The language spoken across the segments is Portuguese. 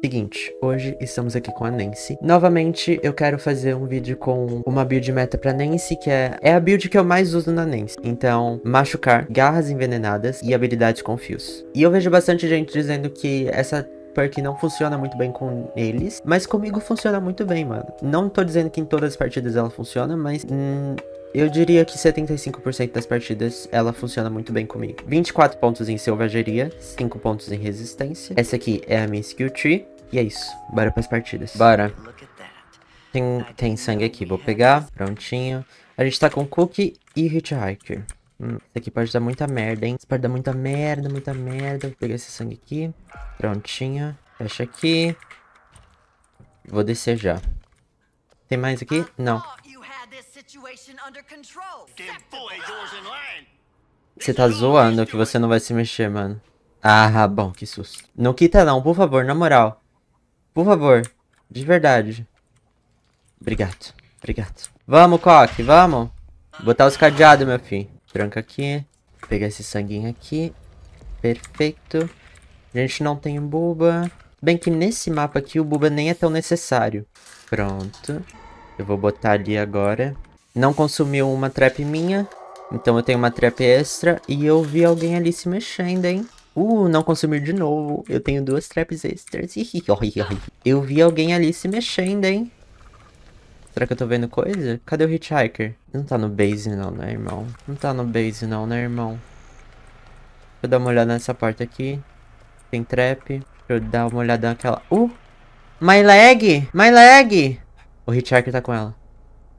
Seguinte, hoje estamos aqui com a Nancy. Novamente, eu quero fazer um vídeo com uma build meta pra Nancy, que é, é a build que eu mais uso na Nancy. Então, machucar, garras envenenadas e habilidades com fios. E eu vejo bastante gente dizendo que essa perk não funciona muito bem com eles, mas comigo funciona muito bem, mano. Não tô dizendo que em todas as partidas ela funciona, mas hum, eu diria que 75% das partidas ela funciona muito bem comigo. 24 pontos em selvageria, 5 pontos em resistência. Essa aqui é a minha skill tree. E é isso, bora pras partidas. Bora. Tem, tem sangue aqui, vou pegar, prontinho. A gente tá com Cookie e Hitchhiker. Hum, isso aqui pode dar muita merda, hein? Isso pode dar muita merda, muita merda. Vou pegar esse sangue aqui. Prontinho. Fecha aqui. Vou descer já. Tem mais aqui? Não. É, você tá zoando que você não vai se mexer, mano. Ah, bom, que susto. Não quita não, por favor, na moral. Por favor, de verdade. Obrigado, obrigado. Vamos, Coque, vamos. Botar os cadeados, meu filho. Tranca aqui. Pegar esse sanguinho aqui. Perfeito. A gente não tem buba. Bem que nesse mapa aqui o buba nem é tão necessário. Pronto. Eu vou botar ali agora. Não consumiu uma trap minha. Então eu tenho uma trap extra. E eu vi alguém ali se mexendo, hein? Uh, não consumir de novo. Eu tenho duas traps extras. eu vi alguém ali se mexendo, hein? Será que eu tô vendo coisa? Cadê o Hitchhiker? Não tá no base não, né, irmão? Não tá no base não, né, irmão? Deixa eu dar uma olhada nessa porta aqui. Tem trap. Deixa eu dar uma olhada naquela... Uh! My leg! My leg! O Hitchhiker tá com ela.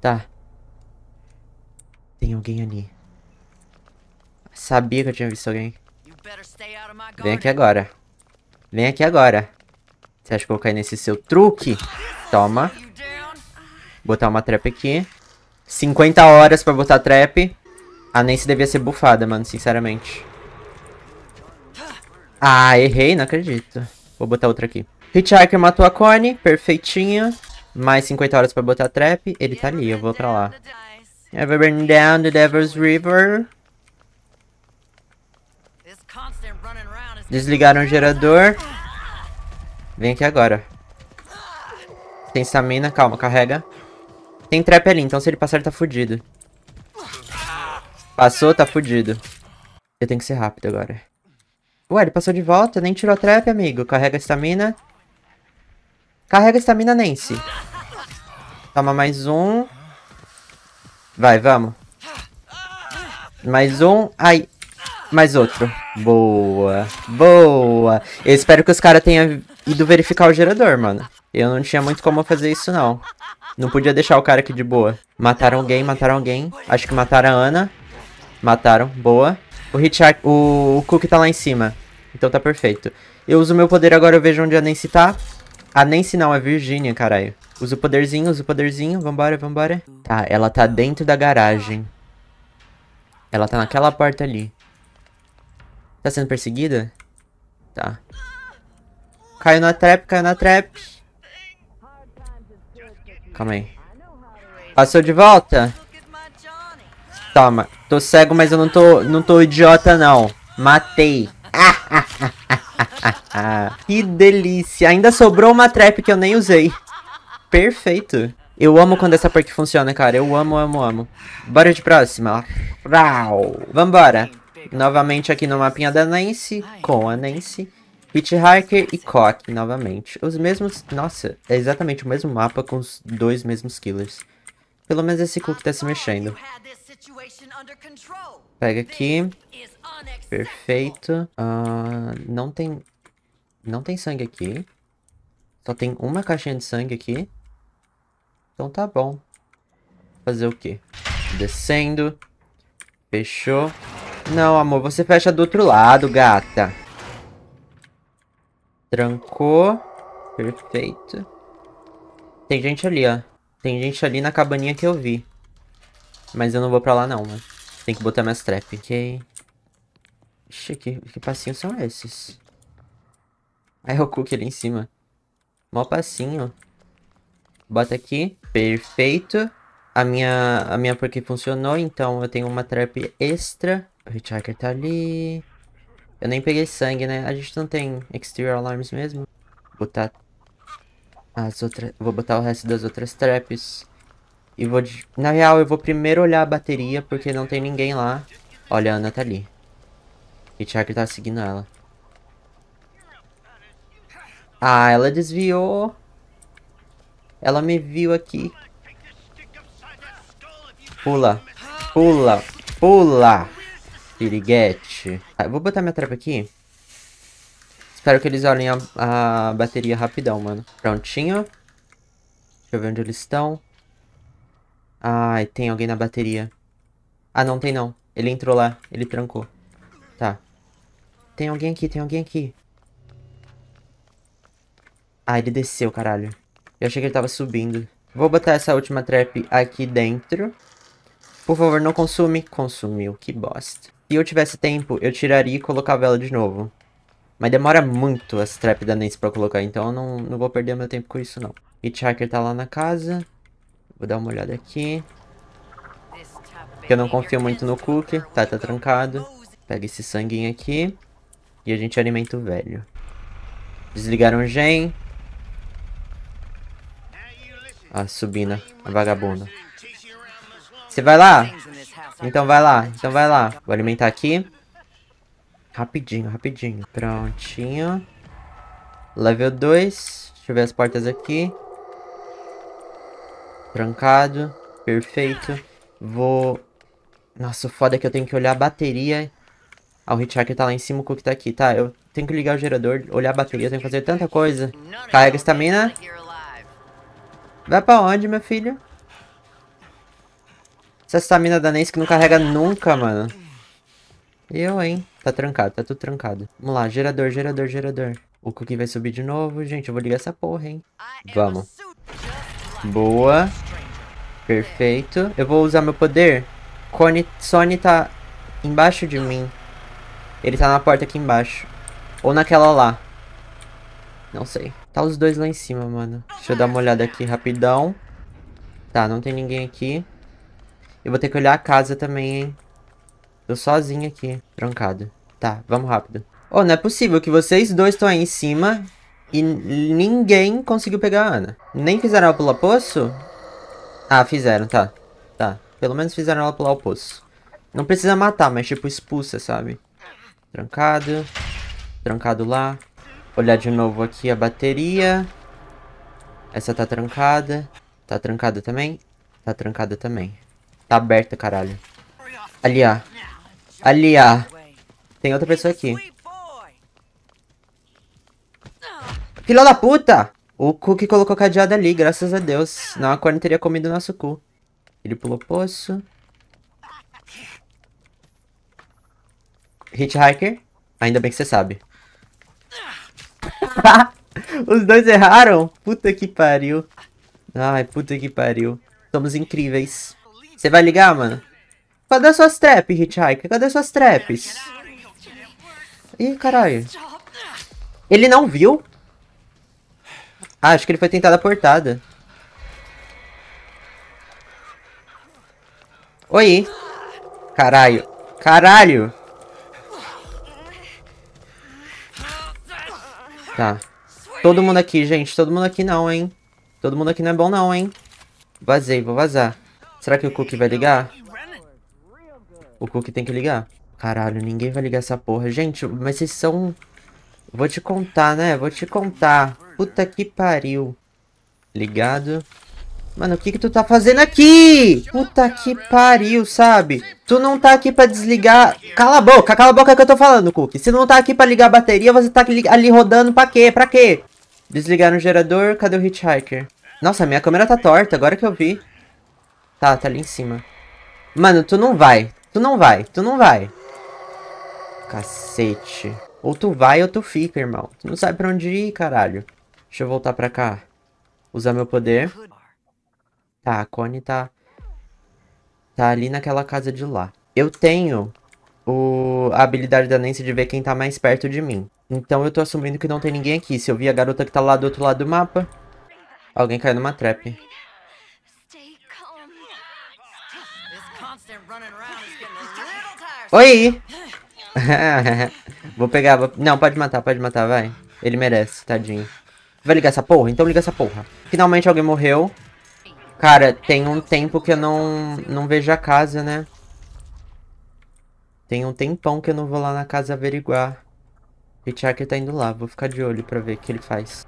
Tá. Tem alguém ali. Sabia que eu tinha visto alguém. Vem aqui agora. Vem aqui agora. Você acha que eu vou cair nesse seu truque? Toma. Botar uma trap aqui. 50 horas pra botar trap. A ah, Nancy devia ser bufada, mano, sinceramente. Ah, errei, não acredito. Vou botar outra aqui. Hitchhiker matou a Connie, perfeitinho. Mais 50 horas pra botar trap. Ele tá ali, eu vou pra lá. Ever been down the Devil's River? Desligaram o gerador. Vem aqui agora. Tem stamina, calma, carrega. Tem trap ali, então se ele passar ele tá fudido. Passou, tá fudido. Eu tenho que ser rápido agora. Ué, ele passou de volta, nem tirou a trap, amigo. Carrega a stamina. Carrega a stamina, Nancy. Toma mais um. Vai, vamos. Mais um. Ai. Mais outro. Boa. Boa. Eu espero que os caras tenham ido verificar o gerador, mano. Eu não tinha muito como fazer isso, não. Não podia deixar o cara aqui de boa. Mataram alguém, mataram alguém. Acho que mataram a Ana. Mataram. Boa. O Richard... O, o Cook tá lá em cima. Então tá perfeito. Eu uso meu poder agora, eu vejo onde a Nancy tá. A Nancy não, é Virginia, caralho. Usa o poderzinho, usa o poderzinho. Vambora, vambora. Tá, ela tá dentro da garagem. Ela tá naquela porta ali. Tá sendo perseguida? Tá. Caiu na trap, caiu na trap. Calma aí. Passou de volta? Toma. Tô cego, mas eu não tô, não tô idiota, não. Matei. que delícia. Ainda sobrou uma trap que eu nem usei perfeito. Eu amo quando essa perk funciona, cara. Eu amo, amo, amo. Bora de próxima. Vambora. Novamente aqui no mapinha da Nancy, com a Nancy. Hitchhiker e Cock, novamente. Os mesmos... Nossa, é exatamente o mesmo mapa com os dois mesmos killers. Pelo menos esse Cook tá se mexendo. Pega aqui. Perfeito. Uh, não tem... Não tem sangue aqui. Só tem uma caixinha de sangue aqui. Então tá bom. Fazer o quê? Descendo. Fechou. Não, amor, você fecha do outro lado, gata. Trancou. Perfeito. Tem gente ali, ó. Tem gente ali na cabaninha que eu vi. Mas eu não vou pra lá, não, mano Tem que botar minhas trap. Ok. Ixi, que, que passinhos são esses? Aí é o Cook ali em cima. Mó passinho. Bota aqui. Perfeito. A minha, a minha porque funcionou, então eu tenho uma trap extra. O Hitchhiker tá ali. Eu nem peguei sangue, né? A gente não tem exterior alarms mesmo. Vou botar as outras... Vou botar o resto das outras traps. E vou... Na real, eu vou primeiro olhar a bateria, porque não tem ninguém lá. Olha, a Ana tá ali. Hitchhiker tá seguindo ela. Ah, ela desviou. Ela me viu aqui. Pula. Pula. Pula. Piriguete. Ah, vou botar minha trapa aqui. Espero que eles olhem a, a bateria rapidão, mano. Prontinho. Deixa eu ver onde eles estão. Ai, tem alguém na bateria. Ah, não tem não. Ele entrou lá. Ele trancou. Tá. Tem alguém aqui, tem alguém aqui. Ah, ele desceu, caralho. Eu achei que ele tava subindo. Vou botar essa última trap aqui dentro. Por favor, não consume. Consumiu, que bosta. Se eu tivesse tempo, eu tiraria e colocava ela de novo. Mas demora muito as trap da Nancy pra colocar, então eu não, não vou perder meu tempo com isso, não. Hitchhiker tá lá na casa. Vou dar uma olhada aqui. Porque eu não confio muito no Cook. Tá, tá trancado. Pega esse sanguinho aqui. E a gente alimenta o velho. Desligaram o gen. A subina, a vagabunda. Você vai lá? Então vai lá, então vai lá. Vou alimentar aqui. Rapidinho, rapidinho. Prontinho. Level 2. Deixa eu ver as portas aqui. Trancado. Perfeito. Vou... Nossa, o foda é que eu tenho que olhar a bateria. Ah, o Hitchhiker tá lá em cima, o Cook tá aqui. Tá, eu tenho que ligar o gerador, olhar a bateria, eu tenho que fazer tanta coisa. Carrega a estamina. Vai pra onde, minha filha? Essa estamina danense que não carrega nunca, mano. Eu, hein? Tá trancado, tá tudo trancado. Vamos lá, gerador, gerador, gerador. O cookie vai subir de novo, gente. Eu vou ligar essa porra, hein? Vamos. Boa. Perfeito. Eu vou usar meu poder. Cone... Sony tá embaixo de mim. Ele tá na porta aqui embaixo. Ou naquela lá. Não sei. Tá os dois lá em cima, mano. Deixa eu dar uma olhada aqui rapidão. Tá, não tem ninguém aqui. Eu vou ter que olhar a casa também, hein. Tô sozinho aqui, trancado. Tá, vamos rápido. Oh, não é possível que vocês dois estão aí em cima e ninguém conseguiu pegar a Ana. Nem fizeram ela pular poço? Ah, fizeram, tá. Tá, pelo menos fizeram ela pular o poço. Não precisa matar, mas tipo expulsa, sabe? Trancado. Trancado lá. Olhar de novo aqui a bateria. Essa tá trancada. Tá trancada também? Tá trancada também. Tá aberta, caralho. Ali, ó. Ali, ó. Tem outra pessoa aqui. Filha da puta! O cu que colocou cadeado ali, graças a Deus. Não, a corna teria comido o nosso cu. Ele pulou poço. Hitchhiker? Ainda bem que você sabe. Os dois erraram? Puta que pariu. Ai, puta que pariu. Somos incríveis. Você vai ligar, mano? Cadê suas traps, Hitchhiker? Cadê suas traps? Ih, caralho. Ele não viu? Ah, acho que ele foi tentar da portada. Oi. Caralho. Caralho. Tá. Todo mundo aqui, gente. Todo mundo aqui não, hein. Todo mundo aqui não é bom não, hein. Vazei, vou vazar. Será que o Cook vai ligar? O Cook tem que ligar. Caralho, ninguém vai ligar essa porra. Gente, mas vocês são... Vou te contar, né? Vou te contar. Puta que pariu. Ligado. Mano, o que que tu tá fazendo aqui? Puta que pariu, sabe? Tu não tá aqui pra desligar... Cala a boca, cala a boca é que eu tô falando, Cook. Se não tá aqui pra ligar a bateria, você tá ali rodando pra quê? Pra quê? Desligaram o gerador, cadê o Hitchhiker? Nossa, minha câmera tá torta, agora que eu vi. Tá, tá ali em cima. Mano, tu não vai. Tu não vai, tu não vai. Cacete. Ou tu vai ou tu fica, irmão. Tu não sabe pra onde ir, caralho. Deixa eu voltar pra cá. Usar meu poder. Tá, a Connie tá. Tá ali naquela casa de lá. Eu tenho o, a habilidade da Nancy de ver quem tá mais perto de mim. Então eu tô assumindo que não tem ninguém aqui. Se eu vi a garota que tá lá do outro lado do mapa, alguém caiu numa trap. Oi! vou pegar, vou... Não, pode matar, pode matar, vai. Ele merece, tadinho. Vai ligar essa porra? Então liga essa porra. Finalmente alguém morreu. Cara, tem um tempo que eu não, não vejo a casa, né? Tem um tempão que eu não vou lá na casa averiguar. O Hitchhiker tá indo lá, vou ficar de olho pra ver o que ele faz.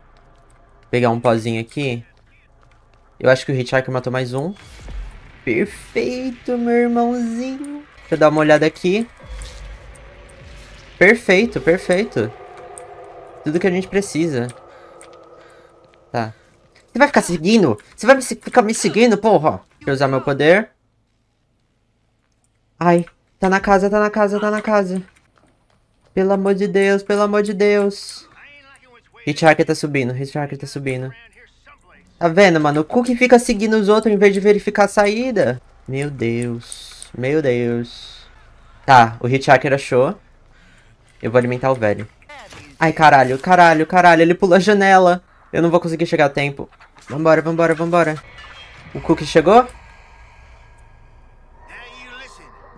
Vou pegar um pozinho aqui. Eu acho que o Hitchhiker matou mais um. Perfeito, meu irmãozinho. Deixa eu dar uma olhada aqui. Perfeito, perfeito. Tudo que a gente precisa. Você vai ficar seguindo? Você vai me, ficar me seguindo, porra? Deixa eu usar meu poder. Ai, tá na casa, tá na casa, tá na casa. Pelo amor de Deus, pelo amor de Deus. Hitchhiker tá subindo, Hitchhiker tá subindo. Tá vendo, mano? O que fica seguindo os outros em vez de verificar a saída. Meu Deus. Meu Deus. Tá, o Hitchhiker achou. Eu vou alimentar o velho. Ai, caralho, caralho, caralho. Ele pulou a janela. Eu não vou conseguir chegar a tempo. Vambora, vambora, vambora. O Cook chegou?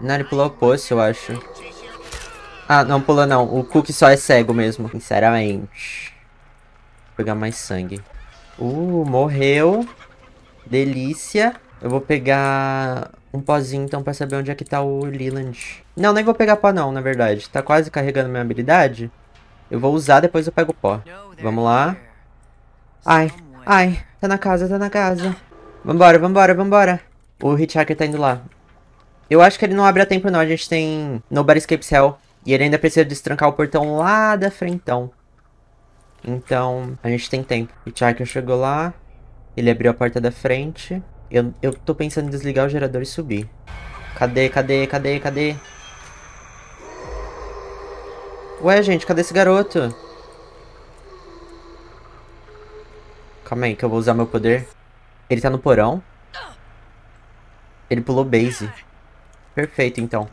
Não, ele pulou o poço, eu acho. Ah, não pulou não. O Cook só é cego mesmo, sinceramente. Vou pegar mais sangue. Uh, morreu. Delícia. Eu vou pegar um pozinho, então, pra saber onde é que tá o Leland. Não, nem vou pegar pó não, na verdade. Tá quase carregando minha habilidade. Eu vou usar, depois eu pego o pó. Vamos lá. Ai, ai, tá na casa, tá na casa. Vambora, vambora, vambora. O Hitchhiker tá indo lá. Eu acho que ele não abre a tempo não, a gente tem Nobody Escapes Hell. E ele ainda precisa destrancar o portão lá da frentão. Então, a gente tem tempo. Hitchhiker chegou lá, ele abriu a porta da frente. Eu, eu tô pensando em desligar o gerador e subir. Cadê, cadê, cadê, cadê? Ué, gente, cadê esse garoto? Calma aí, que eu vou usar meu poder. Ele tá no porão. Ele pulou base. Perfeito, então.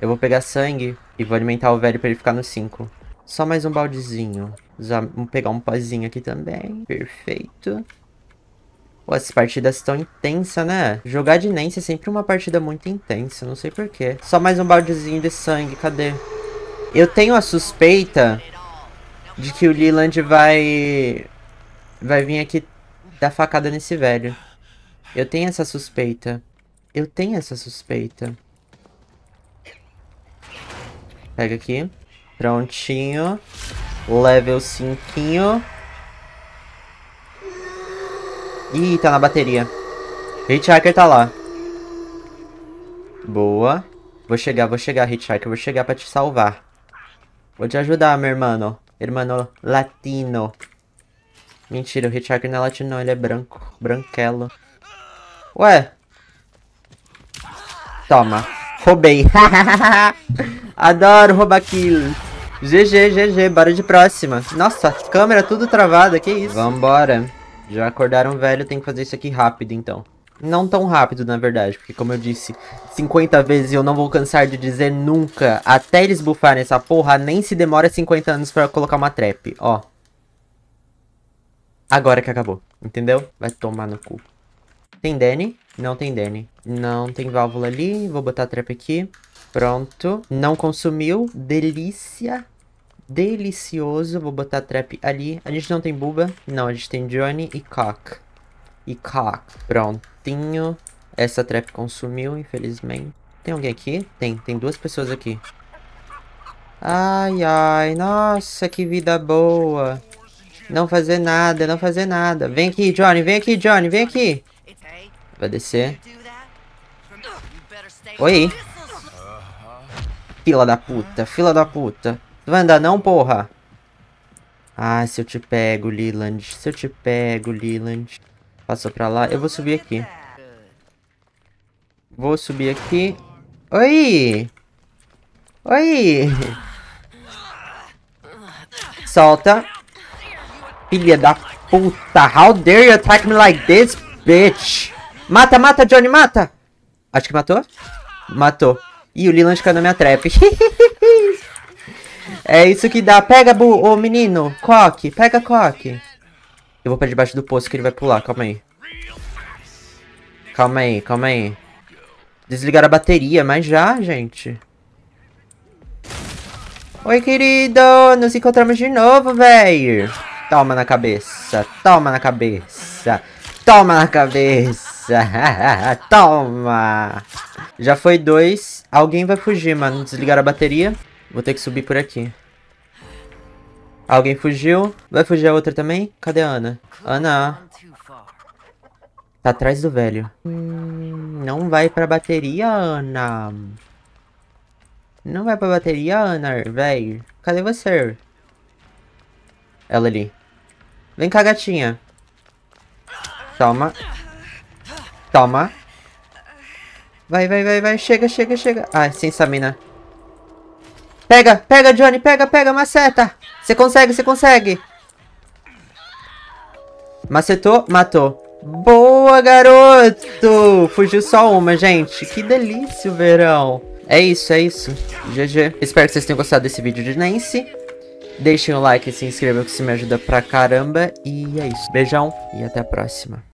Eu vou pegar sangue e vou alimentar o velho pra ele ficar no 5. Só mais um baldezinho. Usar, vamos pegar um pozinho aqui também. Perfeito. Pô, essas partidas estão intensas, né? Jogar de Nancy é sempre uma partida muito intensa, não sei porquê. Só mais um baldezinho de sangue, cadê? Eu tenho a suspeita de que o Leland vai vai vir aqui dar facada nesse velho. Eu tenho essa suspeita. Eu tenho essa suspeita. Pega aqui. Prontinho. Level 5. Ih, tá na bateria. Hitchhiker tá lá. Boa. Vou chegar, vou chegar, Hitchhiker. Vou chegar pra te salvar. Vou te ajudar, meu irmão. Irmão latino. Mentira, o Hitchhiker não é latino não, ele é branco. Branquelo. Ué? Toma. Roubei. Adoro roubar kills. GG, GG, bora de próxima. Nossa, câmera tudo travada, que isso? Vambora. Já acordaram velho, tem que fazer isso aqui rápido então. Não tão rápido, na verdade, porque como eu disse 50 vezes eu não vou cansar de dizer nunca. Até eles bufarem essa porra, nem se demora 50 anos pra colocar uma trap, ó. Agora que acabou, entendeu? Vai tomar no cu. Tem Danny? Não tem Danny. Não tem válvula ali. Vou botar a trap aqui. Pronto. Não consumiu. Delícia. Delicioso. Vou botar a trap ali. A gente não tem Buba. Não, a gente tem Johnny e Cock. E Cock. Prontinho. Essa trap consumiu, infelizmente. Tem alguém aqui? Tem. Tem duas pessoas aqui. Ai, ai. Nossa, que vida boa. Não fazer nada, não fazer nada. Vem aqui, Johnny, vem aqui, Johnny, vem aqui. Vai descer. Oi. Fila da puta, fila da puta. Tu vai andar não, porra? Ah, se eu te pego, Leland. Se eu te pego, Leland. Passou pra lá. Eu vou subir aqui. Vou subir aqui. Oi! Oi! Solta filha da puta. How dare you attack me like this, bitch? Mata, mata, Johnny, mata. Acho que matou. Matou. E o Leland caiu na minha trap. é isso que dá. Pega, o menino. Coque, pega coque. Eu vou pra debaixo do poço que ele vai pular. Calma aí. Calma aí, calma aí. Desligar a bateria, mas já, gente. Oi, querido. Nos encontramos de novo, velho. Toma na cabeça, toma na cabeça, toma na cabeça, toma. Já foi dois. Alguém vai fugir, mano. Desligar a bateria. Vou ter que subir por aqui. Alguém fugiu. Vai fugir a outra também? Cadê a Ana? Ana. Tá atrás do velho. Hum, não vai pra bateria, Ana. Não vai pra bateria, Ana, velho. Cadê você? Ela ali. Vem cá, gatinha. Toma. Toma. Vai, vai, vai, vai. Chega, chega, chega. Ah, sem Samina. Pega, pega, Johnny. Pega, pega, maceta. Você consegue, você consegue. Macetou, matou. Boa, garoto! Fugiu só uma, gente. Que delícia o verão. É isso, é isso. GG. Espero que vocês tenham gostado desse vídeo de Nancy. Deixem o like e se inscrevam que isso me ajuda pra caramba. E é isso. Beijão e até a próxima.